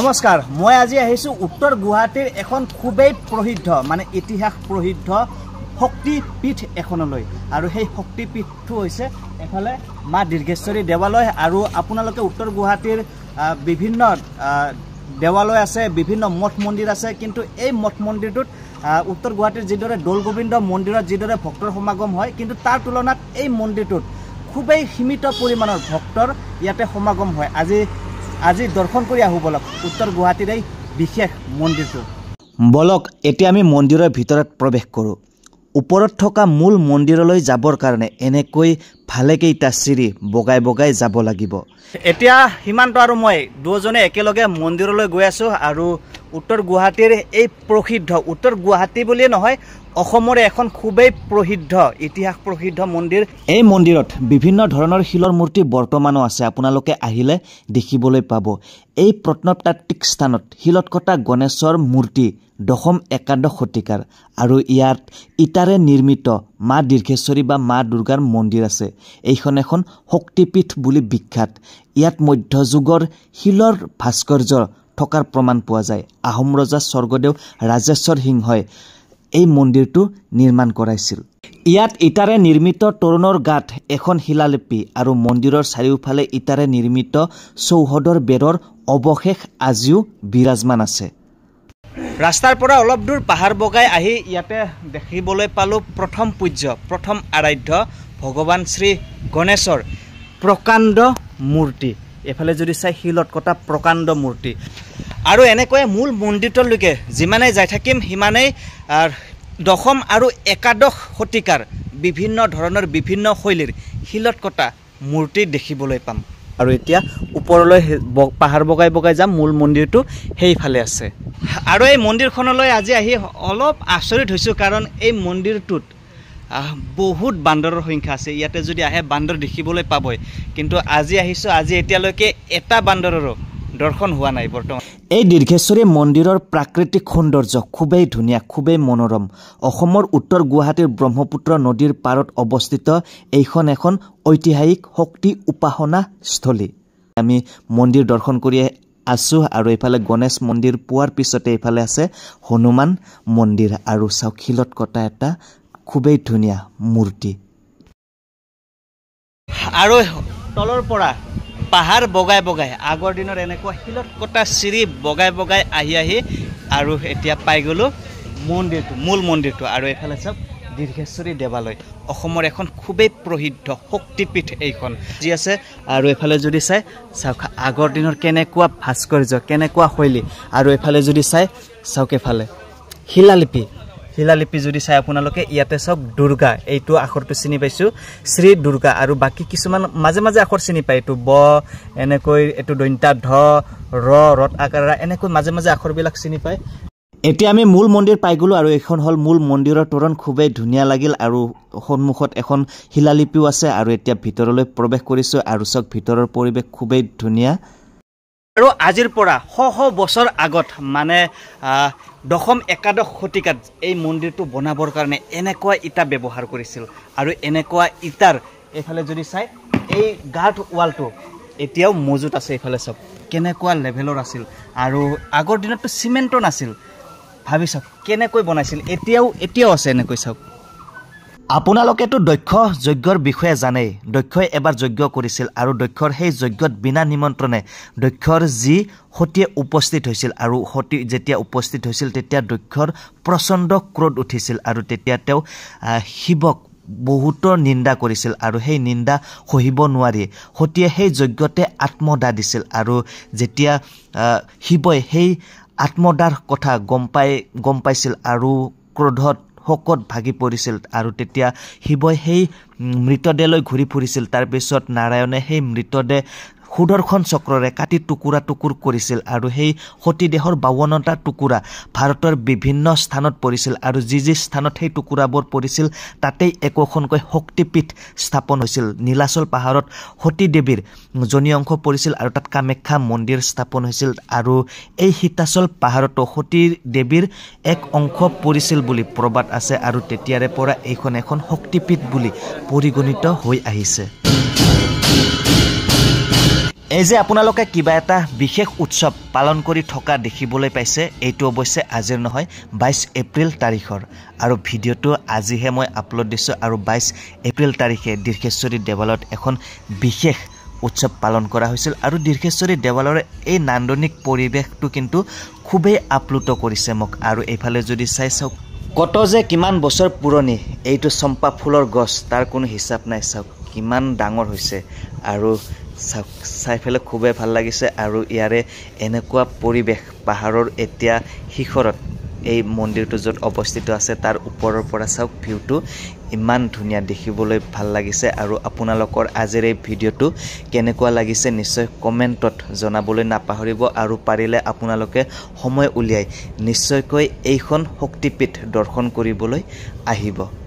নমস্কাৰ মই আজি আহিছোঁ উত্তৰ গুৱাহাটীৰ এখন খুবেই প্ৰসিদ্ধ মানে ইতিহাস প্ৰসিদ্ধ শক্তিপীঠ এখনলৈ আৰু সেই শক্তিপীঠটো হৈছে এফালে মা দীৰ্ঘেশ্বৰী দেৱালয় আৰু আপোনালোকে উত্তৰ গুৱাহাটীৰ বিভিন্ন দেৱালয় আছে বিভিন্ন মঠ মন্দিৰ আছে কিন্তু এই মঠ মন্দিৰটোত উত্তৰ গুৱাহাটীৰ যিদৰে দৌল গোবিন্দ মন্দিৰত যিদৰে ভক্তৰ সমাগম হয় কিন্তু তাৰ তুলনাত এই মন্দিৰটোত খুবেই সীমিত পৰিমাণৰ ভক্তৰ ইয়াতে সমাগম হয় আজি আজি দৰ্শন কৰি আহোঁ বলক উত্তৰ গুৱাহাটীৰ এই বিশেষ মন্দিৰটো বলক এতিয়া আমি মন্দিৰৰ ভিতৰত প্ৰৱেশ কৰোঁ ওপৰত থকা মূল মন্দিৰলৈ যাবৰ কাৰণে এনেকৈ ভালেকেইটা চিৰি বগাই বগাই যাব লাগিব এতিয়া সিমানটো আৰু মই দুয়োজনে একেলগে মন্দিৰলৈ গৈ আছোঁ আৰু উত্তৰ গুৱাহাটীৰ এই প্ৰসিদ্ধ উত্তৰ গুৱাহাটী বুলিয়ে নহয় অসমৰে এখন খুবেই প্ৰসিদ্ধ ইতিহাস প্ৰসিদ্ধ মন্দিৰ এই মন্দিৰত বিভিন্ন ধৰণৰ শিলৰ মূৰ্তি বৰ্তমানো আছে আপোনালোকে আহিলে দেখিবলৈ পাব এই প্ৰত্নতাত্বিক স্থানত শিলত কটা গণেশৰ মূৰ্তি দশম একাদশ শতিকাৰ আৰু ইয়াত ইটাৰে নিৰ্মিত মা দীৰ্ঘেশ্বৰী বা মা দুৰ্গাৰ মন্দিৰ আছে এইখন এখন শক্তিপীঠ বুলি বিখ্যাত ইয়াত মধ্যযুগৰ শিলৰ ভাস্কৰ্যৰ থকাৰ প্ৰমাণ পোৱা যায় আহোম ৰজা স্বৰ্গদেউ ৰাজেশ্বৰ সিংহই এই মন্দিৰটো নিৰ্মাণ কৰাইছিল ইয়াত ইটাৰে নিৰ্মিত তৰুণৰ গাঁত এখন শিলালিপি আৰু মন্দিৰৰ চাৰিওফালে ইটাৰে নিৰ্মিত চৌহদৰ বেৰৰ অৱশেষ আজিও বিৰাজমান আছে ৰাস্তাৰ পৰা অলপ দূৰ পাহাৰ বগাই আহি ইয়াতে দেখিবলৈ পালোঁ প্ৰথম পূজ্য প্ৰথম আৰাধ্য ভগৱান শ্ৰী গণেশৰ প্ৰকাণ্ড মূৰ্তি এফালে যদি চাই শিলত কটা প্ৰকাণ্ড মূৰ্তি আৰু এনেকৈ মূল মন্দিৰটোলৈকে যিমানেই যাই থাকিম সিমানেই দশম আৰু একাদশ শতিকাৰ বিভিন্ন ধৰণৰ বিভিন্ন শৈলীৰ শিলত কটা মূৰ্তি দেখিবলৈ পাম আৰু এতিয়া ওপৰলৈ পাহাৰ বগাই বগাই যাম মূল মন্দিৰটো সেইফালে আছে আৰু এই মন্দিৰখনলৈ আজি আহি অলপ আচৰিত হৈছোঁ কাৰণ এই মন্দিৰটোত বহুত বান্দৰৰ সংখ্যা আছে ইয়াতে যদি আহে বান্দৰ দেখিবলৈ পাবই কিন্তু আজি আহিছোঁ আজি এতিয়ালৈকে এটা বান্দৰৰো দৰ্শন হোৱা নাই বৰ্তমান এই দীৰ্ঘেশ্বৰী মন্দিৰৰ প্ৰাকৃতিক সৌন্দৰ্য খুবেই ধুনীয়া খুবেই মনোৰম অসমৰ উত্তৰ গুৱাহাটীৰ ব্ৰহ্মপুত্ৰ নদীৰ পাৰত অৱস্থিত এইখন এখন ঐতিহাসিক শক্তি উপাসনা স্থলী আমি মন্দিৰ দৰ্শন কৰি আছোঁ আৰু এইফালে গণেশ মন্দিৰ পোৱাৰ পিছতে এইফালে আছে হনুমান মন্দিৰ আৰু চাওক শিলত কটা এটা খুবেই ধুনীয়া মূৰ্তি আৰু তলৰ পৰা পাহাৰ বগাই বগাই আগৰ দিনৰ এনেকুৱা শিলত কটা চিৰি বগাই বগাই আহি আহি আৰু এতিয়া পাই গ'লোঁ মন্দিৰটো মূল মন্দিৰটো আৰু এইফালে চাওক দীৰ্ঘেশ্বৰী দেৱালয় অসমৰ এখন খুবেই প্ৰসিদ্ধ শক্তিপীঠ এইখন যি আছে আৰু এইফালে যদি চাই চাওক আগৰ দিনৰ কেনেকুৱা ভাস্কৰ্য কেনেকুৱা শৈলী আৰু এইফালে যদি চাই চাওক এফালে শিলালিপি শিলালিপি যদি চাই আপোনালোকে ইয়াতে চাওক দুৰ্গা এইটো আখৰটো চিনি পাইছোঁ শ্ৰী দুৰ্গা আৰু বাকী কিছুমান মাজে মাজে আখৰ চিনি পায় এইটো ব এনেকৈ এইটো দন্তা ধ ৰ ৰত আকাৰ এনেকৈ মাজে মাজে আখৰবিলাক চিনি পায় এতিয়া আমি মূল মন্দিৰ পাই গ'লোঁ আৰু এইখন হ'ল মূল মন্দিৰৰ তোৰণ খুবেই ধুনীয়া লাগিল আৰু সন্মুখত এখন শিলালিপিও আছে আৰু এতিয়া ভিতৰলৈ প্ৰৱেশ কৰিছোঁ আৰু চাওক ভিতৰৰ পৰিৱেশ খুবেই ধুনীয়া আৰু আজিৰ পৰা শ বছৰ আগত মানে দশম একাদশ শতিকাত এই মন্দিৰটো বনাবৰ কাৰণে এনেকুৱা ইটা ব্যৱহাৰ কৰিছিল আৰু এনেকুৱা ইটাৰ এইফালে যদি চাই এই গাৰ্ড ৱালটো এতিয়াও মজুত আছে এইফালে চব কেনেকুৱা লেভেলৰ আছিল আৰু আগৰ দিনততো চিমেণ্টো নাছিল ভাবি চাওক কেনেকৈ বনাইছিল এতিয়াও এতিয়াও আছে এনেকৈ চাওক আপোনালোকেতো দক্ষ যজ্ঞৰ বিষয়ে জানেই দক্ষই এবাৰ যজ্ঞ কৰিছিল আৰু দক্ষৰ সেই যজ্ঞত বিনা নিমন্ত্ৰণে দক্ষৰ যি সতীয়ে উপস্থিত হৈছিল আৰু সতী যেতিয়া উপস্থিত হৈছিল তেতিয়া দক্ষৰ প্ৰচণ্ড ক্ৰোধ উঠিছিল আৰু তেতিয়া তেওঁ শিৱক বহুতো নিন্দা কৰিছিল আৰু সেই নিন্দা সহিব নোৱাৰি সতীয়ে সেই যজ্ঞতে আত্মদা দিছিল আৰু যেতিয়া শিৱই সেই আত্মদাৰ কথা গম পাই গম পাইছিল আৰু ক্ৰোধত শোকত ভাগি পৰিছিল আৰু তেতিয়া শিৱই সেই মৃতদেহলৈ ঘূৰি ফুৰিছিল তাৰপিছত নাৰায়ণে সেই মৃতদেহ সুদৰ্শন চক্ৰৰে কাটি টুকুৰা টুকুৰ কৰিছিল আৰু সেই সতীদেহৰ বাৱন্নটা টুকুৰা ভাৰতৰ বিভিন্ন স্থানত পৰিছিল আৰু যি যি স্থানত সেই টুকুৰাবোৰ পৰিছিল তাতেই একোখনকৈ শক্তিপীঠ স্থাপন হৈছিল নীলাচল পাহাৰত সতী দেৱীৰ জনী অংশ পৰিছিল আৰু তাত কামাখ্যা মন্দিৰ স্থাপন হৈছিল আৰু এই সীতাচল পাহাৰতো সতী দেৱীৰ এক অংশ পৰিছিল বুলি প্ৰবাদ আছে আৰু তেতিয়াৰে পৰা এইখন এখন শক্তিপীঠ বুলি পৰিগণিত হৈ আহিছে এই যে আপোনালোকে কিবা এটা বিশেষ উৎসৱ পালন কৰি থকা দেখিবলৈ পাইছে এইটো অৱশ্যে আজিৰ নহয় বাইছ এপ্ৰিল তাৰিখৰ আৰু ভিডিঅ'টো আজিহে মই আপলোড দিছোঁ আৰু বাইছ এপ্ৰিল তাৰিখে দীৰ্ঘেশ্বৰী দেৱালয়ত এখন বিশেষ উৎসৱ পালন কৰা হৈছিল আৰু দীৰ্ঘেশ্বৰী দেৱালয়ৰ এই নান্দনিক পৰিৱেশটো কিন্তু খুবেই আপ্লুত কৰিছে মোক আৰু এইফালে যদি চাই চাওক কত যে কিমান বছৰ পুৰণি এইটো চম্পা ফুলৰ গছ তাৰ কোনো হিচাপ নাই চাওক কিমান ডাঙৰ হৈছে আৰু চাই পেলাই খুবেই ভাল লাগিছে আৰু ইয়াৰে এনেকুৱা পৰিৱেশ পাহাৰৰ এতিয়া শিখৰত এই মন্দিৰটো য'ত অৱস্থিত আছে তাৰ ওপৰৰ পৰা চাওক ভিউটো ইমান ধুনীয়া দেখিবলৈ ভাল লাগিছে আৰু আপোনালোকৰ আজিৰ এই ভিডিঅ'টো কেনেকুৱা লাগিছে নিশ্চয় কমেণ্টত জনাবলৈ নাপাহৰিব আৰু পাৰিলে আপোনালোকে সময় উলিয়াই নিশ্চয়কৈ এইখন শক্তিপীঠ দৰ্শন কৰিবলৈ আহিব